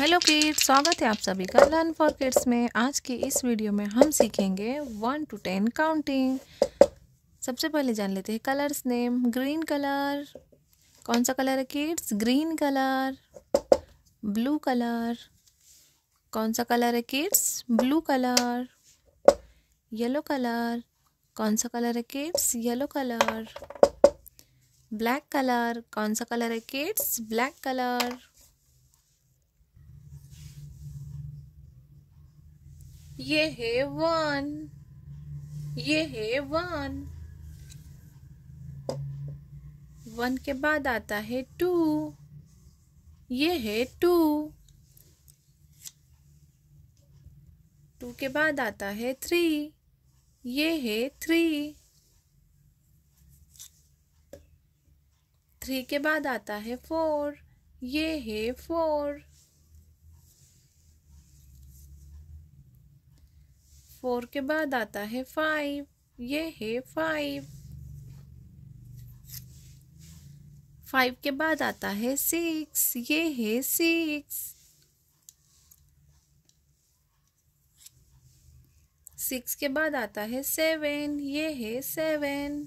hello kids स्वागत है आप सभी का लर्न फॉर किड्स में आज के इस वीडियो में हम सीखेंगे वन टू टेन काउंटिंग सबसे पहले जान लेते हैं कलर्स नेम ग्रीन कलर कौन सा कलर है kids green colour blue colour कौन सा कलर है kids blue colour yellow colour कौन सा कलर है kids yellow colour black colour कौन सा कलर है किड्स ब्लैक कलर ये है वन ये है वन वन के बाद आता है टू ये है टू टू के बाद आता है थ्री ये है थ्री थ्री के बाद आता है फोर ये है फोर फोर के बाद आता है फाइव ये है फाइव फाइव के बाद आता है सिक्स ये है सिक्स सिक्स के बाद आता है सेवन ये है सेवन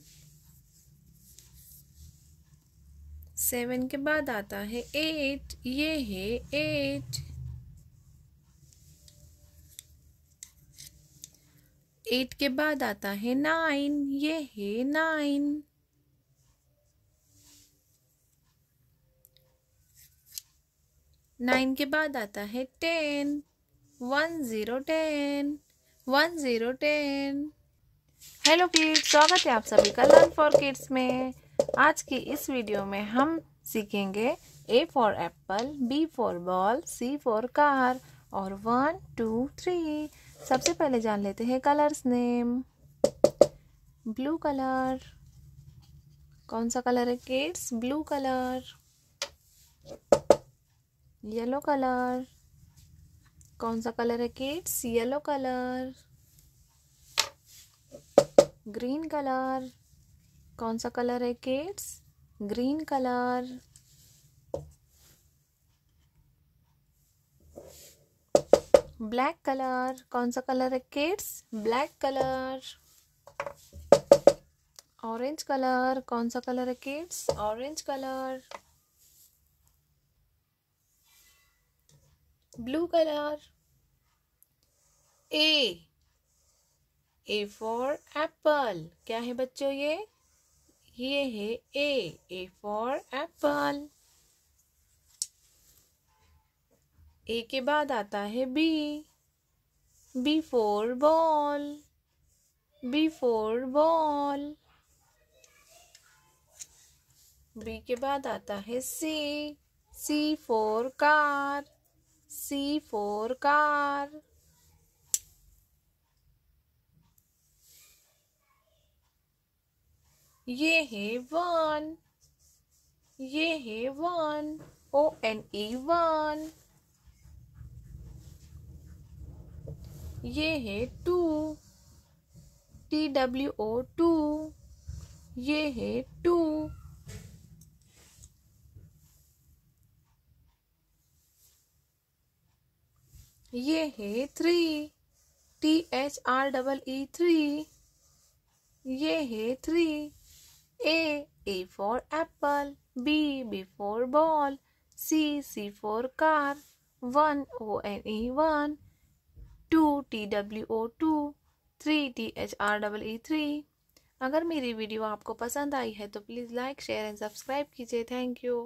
सेवन के बाद आता है एट ये है एट एट के बाद आता है नाइन ये है नाइन नाइन के बाद आता है ten one zero ten one zero ten hello kids स्वागत है आप सभी का लर्न फॉर किड्स में आज की इस वीडियो में हम सीखेंगे A for apple B for ball C for car और वन टू थ्री सबसे पहले जान लेते हैं कलर्स नेम ब्लू कलर कौन सा कलर है kids blue colour yellow colour कौन सा कलर है kids yellow colour green colour कौन सा कलर है kids green colour black colour कौन सा कलर है kids black colour orange colour कौन सा कलर है kids orange colour blue colour A A for apple क्या है बच्चों ये ये है ए ए फॉर एप्पल ए के बाद आता है B B for ball B for ball B के बाद आता है C C for car C for car ये है वन ये है one O N E one ये है two T W O two ये है टू ये है three T H R double E three ये है three A A for apple B B for ball C C for car one O N E one two T W O two three T H R double E three अगर मेरी video आपको पसंद आई है तो please like share and subscribe कीजिए thank you